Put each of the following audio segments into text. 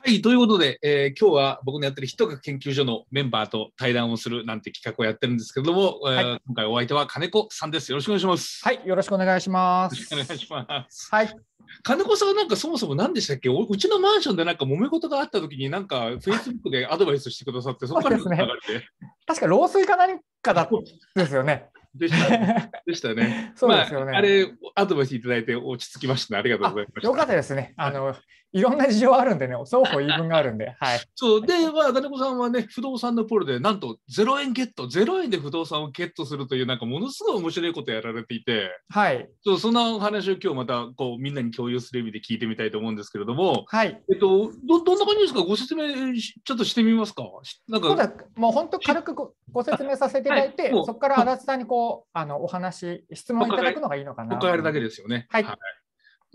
はい、ということで、えー、今日は僕のやってるヒット学研究所のメンバーと対談をするなんて企画をやってるんですけれども、はい、えー、今回お相手は金子さんです。よろしくお願いします。はい、よろしくお願いします。よろしくお願いします。はい。金子さんはなんかそもそも何でしたっけうちのマンションでなんか揉め事があった時になんかフェイスブックでアドバイスしてくださって、そこから流れて、ね。確か漏水か何かだったですよね。でしたでしたね。そうですよね、まあ。あれ、アドバイスいただいて落ち着きました、ね、ありがとうございました。よかったですね。あの、いろんな事情あるんでね、双方言い分があるんで。はい、そうで、まあ、金子さんはね、不動産のポルで、なんと0円ゲット、0円で不動産をゲットするという、なんかものすごい面白いことやられていて、はい、そうそんなお話を今日またこうみんなに共有する意味で聞いてみたいと思うんですけれども、はいえっと、どどんな感じですか、ご説明ちょっとしてみますか。なんかそうだもう本当、軽くごご説明させていただいて、はい、そこから足立さんにこうあのお話、質問いただくのがいいのかな。お答えるだけですよね。はい、はい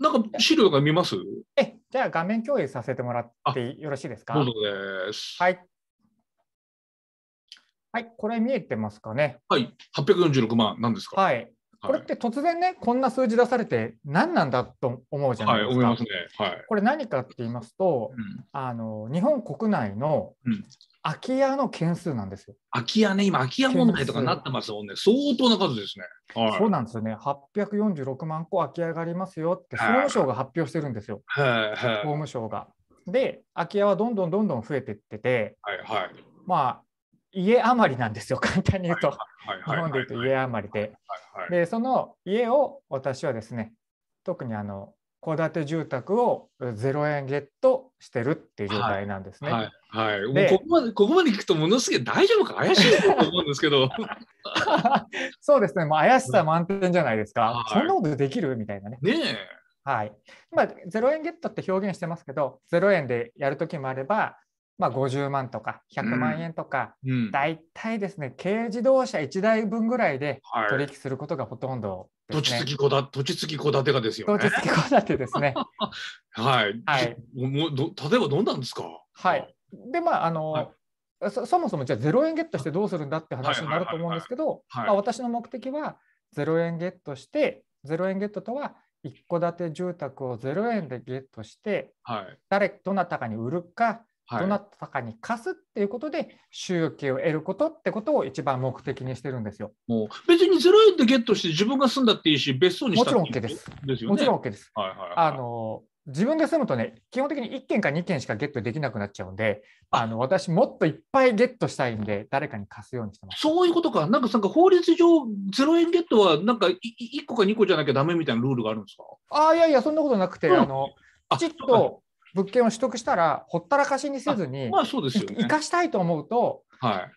なんか資料が見ますえ、じゃあ画面共有させてもらってよろしいですかどうぞです。はい。はい、これ見えてますかね。はい、846万なんですか。はい。これって突然ね、こんな数字出されて何なんだと思うじゃないですか。はいすねはい、これ何かって言いますと、うん、あの日本国内の空き家の件数なんですよ。空き家ね、今空き家問題とかなってますもんね。相当な数ですね、はい。そうなんですよね。846万個空き家がありますよって総務省が発表してるんですよ。はい、法務省が。で、空き家はどんどんどんどん増えてってて、はいはい、まあ家余りなんですよ 簡単に言うと、日本でいうと家余りで、でその家を私はですね特にあの戸建て住宅を0円ゲットしてるっていう状態なんですね。はい、はい、ここまでここまで聞くとものすごい大丈夫か怪しいと思うんですけど そうですねもう怪しさ満点じゃないですか、はい、そんなことできるみたいなね。ねはい、今0円ゲットって表現してますけど0円でやる時もあればまあ、50万とか100万円とか、うん、大体ですね軽自動車1台分ぐらいで取引することがほとんど、ねはい、土地付き戸建てがですよ、ね、土地付き戸建てですね はい、はい、もど例えばどんなんですかはいでまああの、はいそ、そもそもじゃあ0円ゲットしてどうするんだって話になると思うんですけど私の目的は0円ゲットして0円ゲットとは一戸建て住宅を0円でゲットして、はい、誰どなたかに売るかどなたかに貸すっていうことで収益を得ることってことを一番目的にしてるんですよ。もう別に0円でゲットして自分が住んだっていいし別荘にしたっていいもちろん OK です。ですよね、もちろん OK です。はいはいはい、あの自分で住むとね基本的に1件か2件しかゲットできなくなっちゃうんであの私もっといっぱいゲットしたいんで誰かに貸すようにしてますそういうことかなんかなんか法律上0円ゲットはなんか 1, 1個か2個じゃなきゃだめみたいなルールがあるんですかあいやいやそんなことなくて、うん、あのきちっと物件を取得したらほったらかしにせずにまあそうですよ、ね、生かしたいと思うと、はい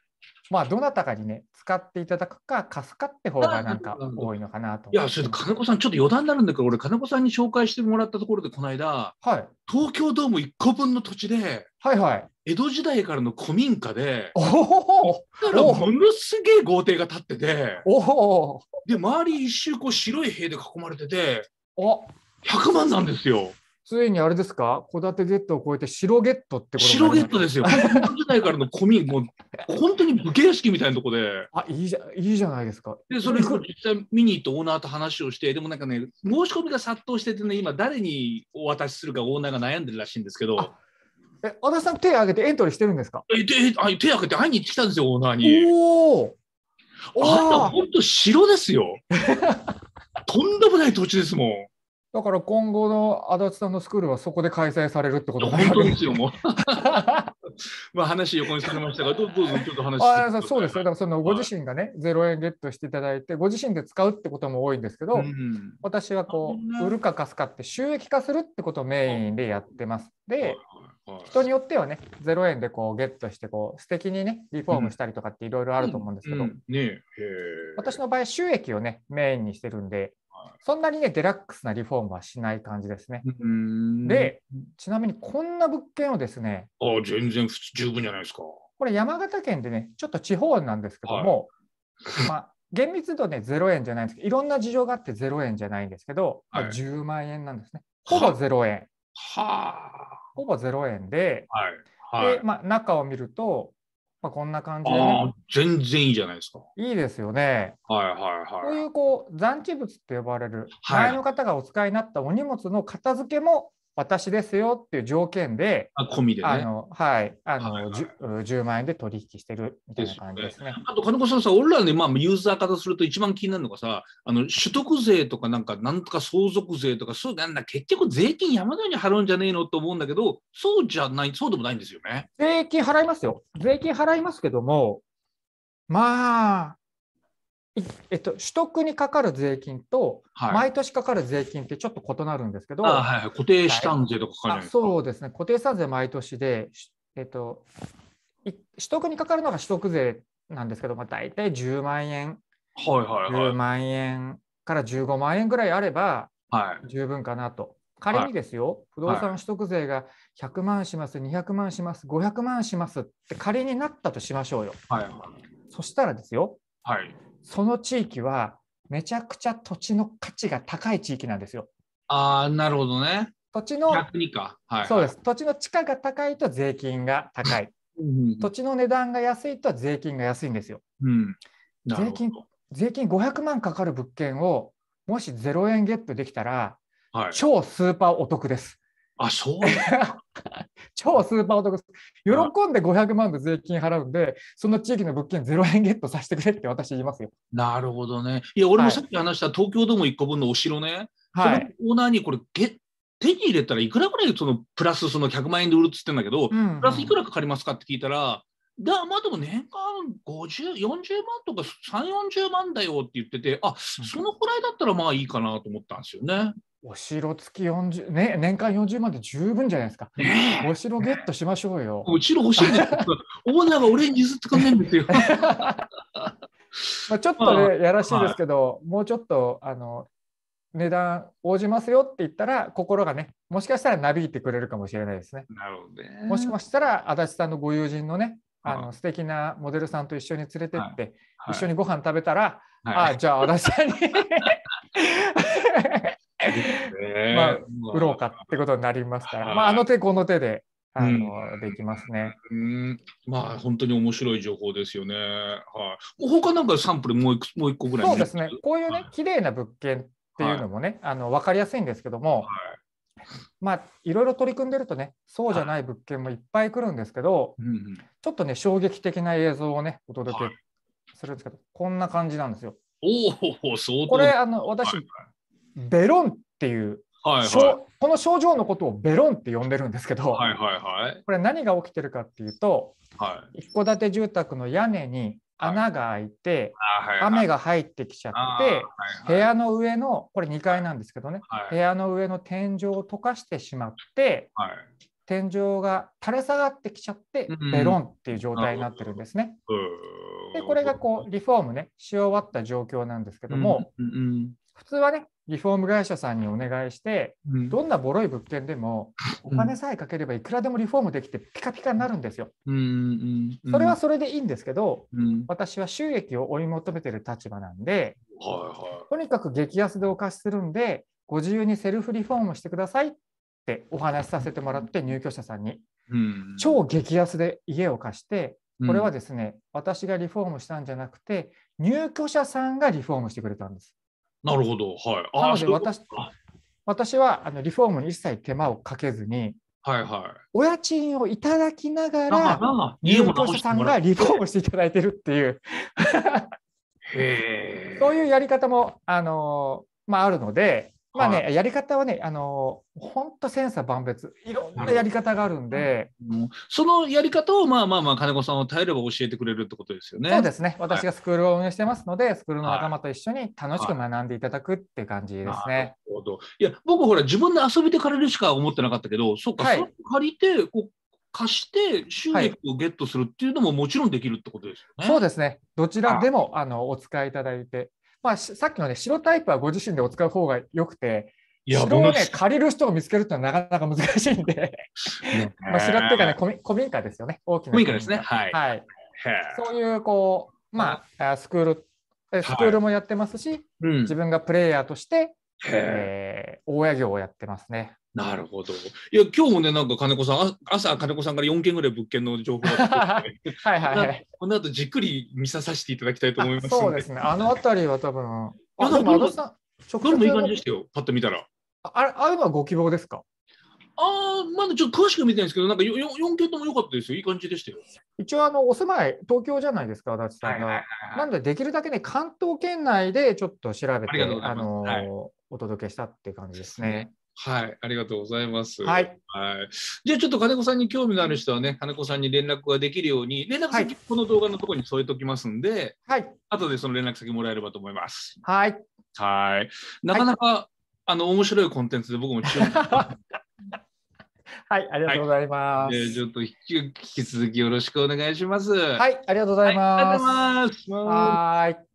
まあ、どなたかにね使っていただくか貸すかって方がなんか多いのかなといやそれ金子さんちょっと余談になるんだけど俺金子さんに紹介してもらったところでこの間、はい、東京ドーム1個分の土地で、はいはい、江戸時代からの古民家でおおものすげえ豪邸が建ってておおで周り一周こう白い塀で囲まれててお100万なんですよ。ついにあれですか、戸建てゲットを超えて白ゲットってこと白ゲットですよ。時代からの古民、もう本当に武家屋敷みたいなとこで。あ、いいじゃいいじゃないですか。で、それ実際見に行ってオーナーと話をして、でもなんかね、申し込みが殺到しててね、今誰にお渡しするかオーナーが悩んでるらしいんですけど。え、足立さん手挙げてエントリーしてるんですかえであ手挙げて会いに行ってきたんですよ、オーナーに。おおあんた、本当城ですよ。とんでもない土地ですもん。だから今後の足立さんのスクールはそこで開催されるってこと本当ですよ、もう。まあ話横にされましたが、どうぞちょっと話あそうですだからそのご自身がね、ゼロ円ゲットしていただいて、ご自身で使うってことも多いんですけど、うん、私はこう、売るか貸すかって収益化するってことをメインでやってます。で、人によってはね、0円でこうゲットしてこう、素敵にね、リフォームしたりとかっていろいろあると思うんですけど、私の場合、収益をね、メインにしてるんで、そんなにね、デラックスなリフォームはしない感じですね。で、ちなみにこんな物件をですね、あ全然十分じゃないですか。これ、山形県でね、ちょっと地方なんですけども、はい、まあ、厳密度ね、0円じゃないんですけど、いろんな事情があって0円じゃないんですけど、はい、まあ、10万円なんですね。ほぼ0円。はあ。ほぼ0円で、はい、はい、でまあ、中を見ると、まあ、こんな感じで、ね、全然いいじゃないですか。いいですよね。はいはいはい。こういうこう残置物って呼ばれる、はい、前の方がお使いになったお荷物の片付けも私ですよっていう条件で、あ込みで、ね、あのはいあの、はいはい、10, 万円で取引してるみたいな感じですね。すねあと金子さんさ、俺らね、まあ、ユーザーからすると一番気になるのがさ、あの取得税とかなんか、なんとか相続税とか、そうなんだ、結局税金山のように払うんじゃねえのと思うんだけど、そうじゃない、そうでもないんですよね。税金払いますよ。税金払いますけども、まあ、えっと、取得にかかる税金と、毎年かかる税金ってちょっと異なるんですけど、はい、固定資産税とかかる、そうですね、固定資産税毎年で、えっと、取得にかかるのが取得税なんですけど、まあ、大体10万円、はいはいはい、10万円から15万円ぐらいあれば十分かなと。はい、仮にですよ、不動産取得税が100万します、200万します、500万しますって仮になったとしましょうよ。はいはい、そしたらですよ、はい、その地域はめちゃくちゃ土地の価値が高い地域なんですよ。ああ、なるほどね。土地の、逆にか。はい。そうです。土地の地価が高いと税金が高い。土地の値段が安いと税金が安いんですよ。うん、税金税金500万かかる物件をもし0円ゲットできたら、はい、超スーパーお得です。あ、そう 超スーパーお得喜んで500万の税金払うんで、その地域の物件0円ゲットさせてくれって私言いますよ。なるほどね。いや、俺もさっき話した東京ドーム1個分のお城ね、はい、そのオーナーにこれゲ、手に入れたらいくらぐらいそのプラスその100万円で売るっつってんだけど、うんうん、プラスいくらかかりますかって聞いたら、だまあでも年間50、40万とか3、40万だよって言ってて、あそのくらいだったらまあいいかなと思ったんですよね。お城付き40、ね、年間40万で十分じゃないですか。お城ゲットしましょうよ。お城欲しいんオーナーが俺に譲ってくんですよ。まあちょっとね、やらしいですけど、はい、もうちょっとあの値段応じますよって言ったら心がねもしかしたらなびいてくれるかもしれないですね。なるほどねもしかしたら足立さんのご友人のねあの素敵なモデルさんと一緒に連れてって、はい、一緒にご飯食べたら、はい、ああじゃあ足立さんに まあ、売ろうかってことになりますから、まあ、あの手この手であの、うん、できますね。うん、まあ本当に面白い情報ですよね。はい。他なんかサンプルもうくもう一個ぐらい。そうですね。こういうね綺麗な物件っていうのもね、はい、あのわかりやすいんですけども、はい、まあいろいろ取り組んでるとね、そうじゃない物件もいっぱい来るんですけど、はい、ちょっとね衝撃的な映像をねお届けするんですけど、こんな感じなんですよ。おお、そうこれあの私、ベロンっていう、はいはい、この症状のことをベロンって呼んでるんですけど、はいはいはい、これ何が起きてるかっていうと、はい、一戸建て住宅の屋根に穴が開いて、はい、雨が入ってきちゃって、はいはい、部屋の上のこれ2階なんですけどね、はい、部屋の上の天井を溶かしてしまって、天井が垂れ下がってきちゃって、ベロンっていう状態になってるんですね。でこれがこうリフォームねし終わった状況なんですけども、普通はねリフォーム会社さんにお願いして、どんなボロい物件でもお金さえかければいくらでもリフォームできてピカピカになるんですよ。うんそれはそれでいいんですけど、私は収益を追い求めてる立場なんで、とにかく激安でお貸しするんでご自由にセルフリフォームしてくださいってお話しさせてもらって入居者さんに、超激安で家を貸してこれはですね、私がリフォームしたんじゃなくて入居者さんがリフォームしてくれたんです。なるほど、はい。なので私私はあのリフォームに一切手間をかけずに、はいはい、お家賃をいただきながら、入居者さんがリフォームしていただいてるっていうへそういうやり方も、あのまあ、あるので、まあね、はい、やり方はね、あの、本当千差万別、いろんなやり方があるんで。うんうん、そのやり方を、まあまあまあ、金子さんを頼えれば教えてくれるってことですよね。そうですね。私がスクールを運営してますので、はい、スクールの仲間と一緒に楽しく学んでいただくって感じですね。はい、なるほど。いや、僕ほら、自分で遊びで借りるしか思ってなかったけど、そうか、はい、借りて、こう。貸して収益をゲットするっていうのももちろんできるってことですよね。そうですね。どちらでもあのお使いいただいて、まあ、さっきのね、白タイプはご自身でお使う方が良くて、城をね、借りる人を見つけるってのはなかなか難しいんで まあ、白っていうかね、古民家ですよね、大きな。古民家ですね、はい。はい、そういう、こう、まあ、あスクール、スクールもやってますし、はいうん、自分がプレイヤーとして、えー、大家業をやってますね。なるほど。いや、今日もね、なんか金子さん、朝金子さんから4件ぐらい物件の情報が はいはいはい。この後じっくり見ささせていただきたいと思います。そうですね。あの辺りは多分。あ、でも、安田さん、直接。どれもいい感じでしたよ。パッと見たら。あ、あれはご希望ですかああ、まだちょっと詳しく見てないんですけど、なんか 4, 4件とも良かったですよ。いい感じでしたよ。一応、あの、お住まい、東京じゃないですか、足立さんが。はいはいはいなので、できるだけね、関東圏内でちょっと調べて、あの、はい、お届けしたっていう感じですね。はい、ありがとうございます。はい。はい、じゃあちょっと金子さんに興味のある人はね、金子さんに連絡ができるように、連絡先、はい、この動画のところに添えときますんで、はい。後でその連絡先もらえればと思います。はい。はい。なかなか、はい、あの、面白いコンテンツで僕も注目。はい、ありがとうございます。はい、ちょっと引き続きよろしくお願いします。はい、ありがとうございます。はい、ありがとうございます。はい。